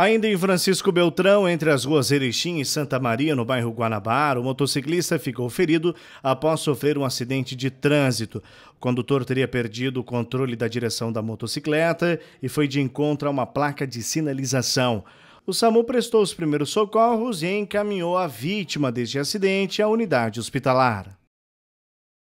Ainda em Francisco Beltrão, entre as ruas Erechim e Santa Maria, no bairro Guanabara, o motociclista ficou ferido após sofrer um acidente de trânsito. O condutor teria perdido o controle da direção da motocicleta e foi de encontro a uma placa de sinalização. O SAMU prestou os primeiros socorros e encaminhou a vítima deste acidente à unidade hospitalar.